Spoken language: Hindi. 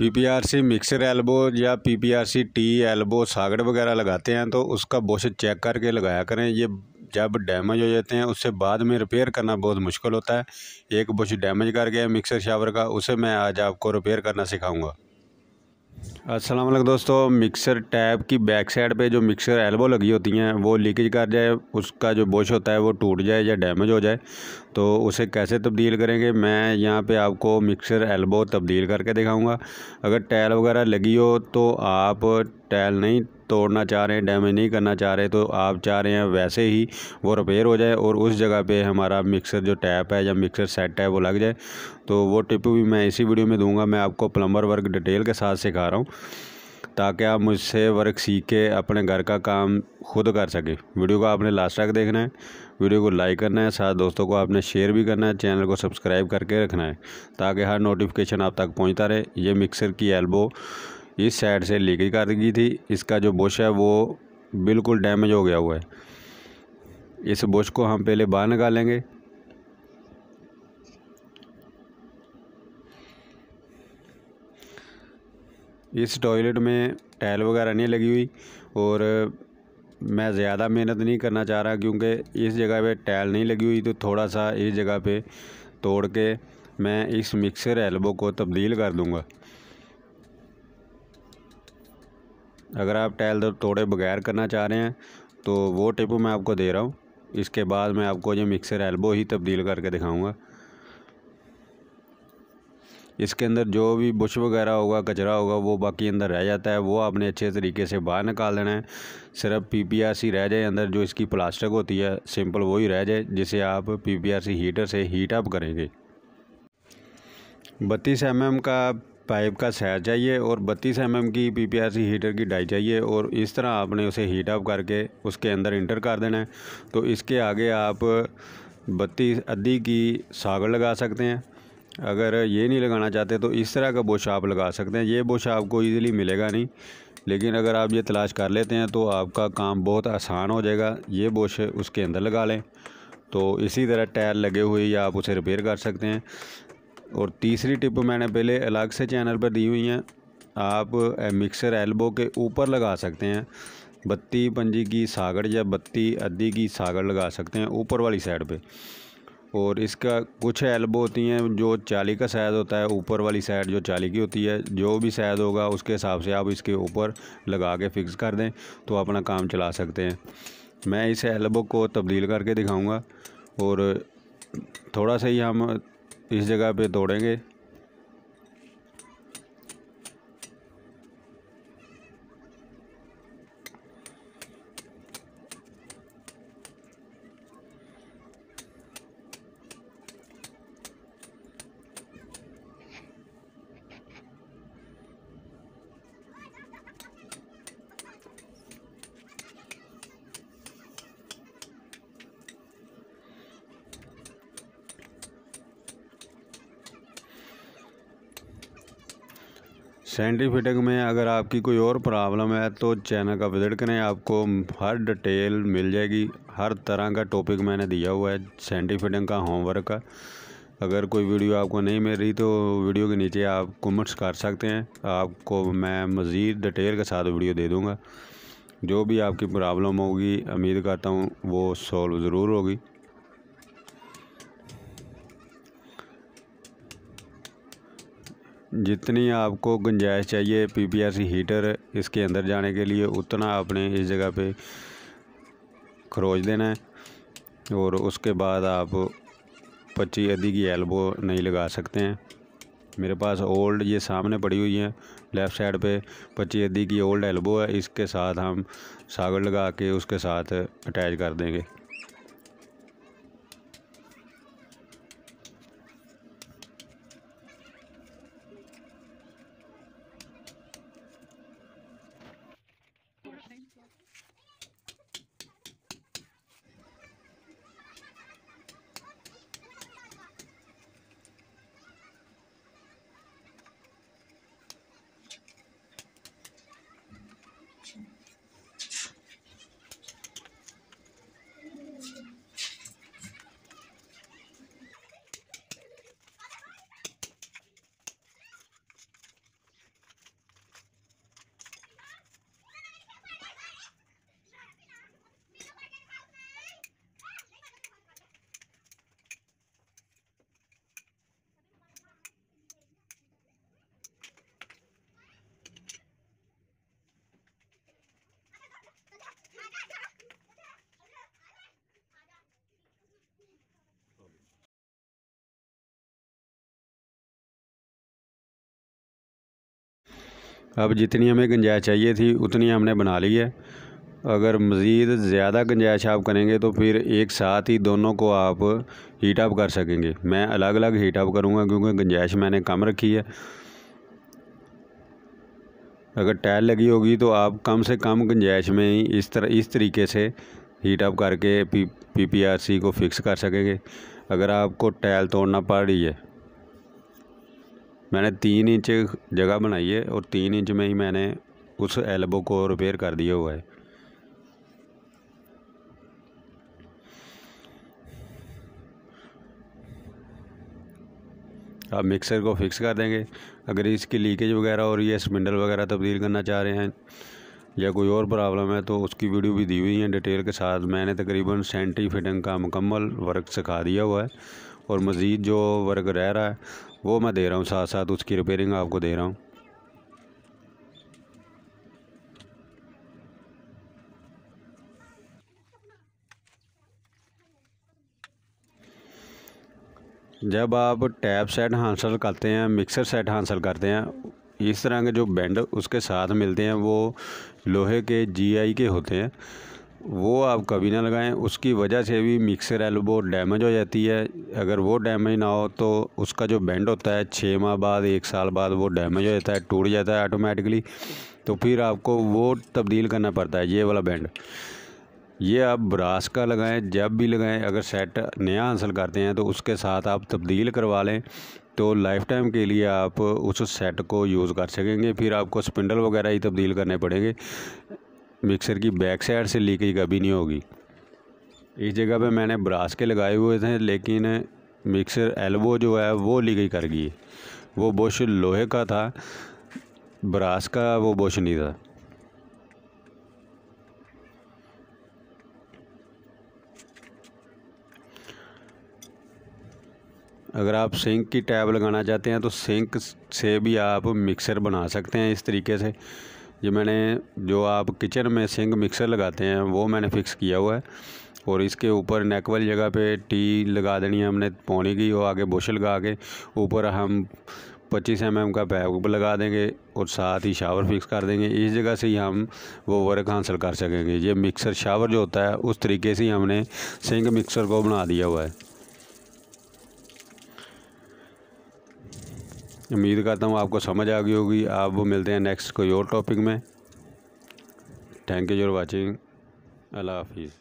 पीपीआरसी मिक्सर एल्बो या पीपीआरसी टी एल्बो सागड़ वगैरह लगाते हैं तो उसका बुश चेक करके लगाया करें ये जब डैमेज हो जाते हैं उससे बाद में रिपेयर करना बहुत मुश्किल होता है एक बुश डैमेज कर गया मिक्सर शावर का उसे मैं आज आपको रिपेयर करना सिखाऊंगा वालेकुम दोस्तों मिक्सर टैब की बैक साइड पे जो मिक्सर एल्बो लगी होती हैं वो लीकेज कर जाए उसका जो बुश होता है वो टूट जाए या डैमेज हो जाए तो उसे कैसे तब्दील करेंगे मैं यहाँ पे आपको मिक्सर एल्बो तब्दील करके दिखाऊंगा अगर टैल वगैरह लगी हो तो आप टैल नहीं तोड़ना चाह रहे हैं डैमेज नहीं करना चाह रहे तो आप चाह रहे हैं वैसे ही वो रिपेयर हो जाए और उस जगह पे हमारा मिक्सर जो टैप है या मिक्सर सेट है वो लग जाए तो वो टिप भी मैं इसी वीडियो में दूंगा मैं आपको प्लम्बर वर्क डिटेल के साथ सिखा रहा हूँ ताकि आप मुझसे वर्क सीख के अपने घर का काम खुद कर सकें वीडियो को आपने लास्ट तक देखना है वीडियो को लाइक करना है साथ दोस्तों को आपने शेयर भी करना है चैनल को सब्सक्राइब करके रखना है ताकि हर नोटिफिकेशन आप तक पहुँचता रहे ये मिक्सर की एल्बो इस साइड से लीक कर गई थी इसका जो बुश है वो बिल्कुल डैमेज हो गया हुआ है इस बुश को हम पहले बाहर निकालेंगे इस टॉयलेट में टाइल वगैरह नहीं लगी हुई और मैं ज़्यादा मेहनत नहीं करना चाह रहा क्योंकि इस जगह पे टैल नहीं लगी हुई तो थोड़ा सा इस जगह पे तोड़ के मैं इस मिक्सर एल्बो को तब्दील कर दूँगा अगर आप टैल तो तोड़े बगैर करना चाह रहे हैं तो वो टिप मैं आपको दे रहा हूँ इसके बाद मैं आपको ये मिक्सर एल्बो ही तब्दील करके दिखाऊँगा इसके अंदर जो भी बुश वगैरह होगा कचरा होगा वो बाकी अंदर रह जाता है वो आपने अच्छे तरीके से बाहर निकाल देना है सिर्फ पी पी आर सी रह जाए अंदर जो इसकी प्लास्टिक होती है सिंपल वही रह जाए जिसे आप P P R C heater से हीट अप करेंगे बत्तीस एम एम का पाइप का साइज चाहिए और बत्तीस एम एम की P P R C heater की डाई चाहिए और इस तरह आपने उसे हीट अप करके उसके अंदर इंटर कर देना है तो इसके आगे आप बत्तीस अद्धी की सागर लगा सकते हैं अगर ये नहीं लगाना चाहते तो इस तरह का बोश आप लगा सकते हैं ये बोश आपको ईज़िली मिलेगा नहीं लेकिन अगर आप ये तलाश कर लेते हैं तो आपका काम बहुत आसान हो जाएगा ये बोश उसके अंदर लगा लें तो इसी तरह टायर लगे हुए या आप उसे रिपेयर कर सकते हैं और तीसरी टिप मैंने पहले अलग से चैनल पर दी हुई हैं आप मिक्सर एल्बो के ऊपर लगा सकते हैं बत्ती पंजी की सागड़ या बत्ती अद्दी की सागड़ लगा सकते हैं ऊपर वाली साइड पर और इसका कुछ एल्बो होती हैं जो चाली का साइज़ होता है ऊपर वाली साइड जो चाली की होती है जो भी साइज़ होगा उसके हिसाब से आप इसके ऊपर लगा के फ़िक्स कर दें तो अपना काम चला सकते हैं मैं इस एल्बो को तब्दील करके दिखाऊँगा और थोड़ा सा ही हम इस जगह पे तोड़ेंगे साइंटिफिक में अगर आपकी कोई और प्रॉब्लम है तो चैनल का विज़िट करें आपको हर डिटेल मिल जाएगी हर तरह का टॉपिक मैंने दिया हुआ है साइंटिफिक का होमवर्क का अगर कोई वीडियो आपको नहीं मिल रही तो वीडियो के नीचे आप कमेंट्स कर सकते हैं आपको मैं मज़ीद डिटेल के साथ वीडियो दे दूँगा जो भी आपकी प्रॉब्लम होगी उम्मीद करता हूँ वो सॉल्व ज़रूर होगी जितनी आपको गुंजाइश चाहिए पीपीआरसी हीटर इसके अंदर जाने के लिए उतना आपने इस जगह पे खरोच देना है और उसके बाद आप पच्ची अदी की एल्बो नहीं लगा सकते हैं मेरे पास ओल्ड ये सामने पड़ी हुई है लेफ़्ट साइड पे पच्ची अदी की ओल्ड एल्बो है इसके साथ हम सागर लगा के उसके साथ अटैच कर देंगे अब जितनी हमें गुंजाइश चाहिए थी उतनी हमने बना ली है अगर मज़ीद ज़्यादा गुंजाइश आप करेंगे तो फिर एक साथ ही दोनों को आप हीट अप कर सकेंगे मैं अलग अलग हीट अप करूँगा क्योंकि गुंजाइश मैंने कम रखी है अगर टाइल लगी होगी तो आप कम से कम गुंजाइश में ही इस तरह इस तरीके से हीट अप करके P P, P R C को फिक्स कर सकेंगे अगर आपको टाइल तोड़ना पड़ रही है मैंने तीन इंच जगह बनाई है और तीन इंच में ही मैंने उस एल्बो को रिपेयर कर दिया हुआ है आप मिक्सर को फिक्स कर देंगे अगर इसकी लीकेज वगैरह और ये स्पिंडल वगैरह तब्दील करना चाह रहे हैं या कोई और प्रॉब्लम है तो उसकी वीडियो भी दी हुई है डिटेल के साथ मैंने तकरीबन सेंटी फिटिंग का मुकम्मल वर्क सिखा दिया हुआ है और मज़ीद जो वर्क रह रहा है वो मैं दे रहा हूँ साथ साथ उसकी रिपेयरिंग आपको दे रहा हूँ जब आप टैप सेट हासिल करते हैं मिक्सर सेट हासिल करते हैं इस तरह के जो बैंड उसके साथ मिलते हैं वो लोहे के जीआई के होते हैं वो आप कभी ना लगाएं उसकी वजह से भी मिक्सर एल्बो डैमेज हो जाती है अगर वो डैमेज ना हो तो उसका जो बैंड होता है छः माह बाद एक साल बाद वो डैमेज हो जाता है टूट जाता है ऑटोमेटिकली तो फिर आपको वो तब्दील करना पड़ता है ये वाला बैंड ये आप ब्रास का लगाएं जब भी लगाएं अगर सेट नया हासिल करते हैं तो उसके साथ आप तब्दील करवा लें तो लाइफ टाइम के लिए आप उस सेट को यूज़ कर सकेंगे फिर आपको स्पिंडल वगैरह ही तब्दील करने पड़ेंगे मिक्सर की बैक साइड से लीकेज कभी नहीं होगी इस जगह पे मैंने ब्रास के लगाए हुए थे लेकिन मिक्सर एल्बो जो है वो लीकेज कर गई वो बुश लोहे का था ब्रास का वो बुश नहीं था अगर आप सिंक की टैब लगाना चाहते हैं तो सिंक से भी आप मिक्सर बना सकते हैं इस तरीके से ये मैंने जो आप किचन में सिंग मिक्सर लगाते हैं वो मैंने फ़िक्स किया हुआ है और इसके ऊपर नेक वाली जगह पे टी लगा देनी है हमने पौनी की और आगे बुश लगा के ऊपर हम 25 एम mm का पैप लगा देंगे और साथ ही शावर फिक्स कर देंगे इस जगह से ही हम वो वर्क हासिल कर सकेंगे ये मिक्सर शावर जो होता है उस तरीके से ही हमने सिंग मिक्सर को बना दिया हुआ है उम्मीद करता हूँ आपको समझ आ गई होगी आप मिलते हैं नेक्स्ट कोई और टॉपिक में थैंक यू फॉर वॉचिंग अल्लाह हाफिज़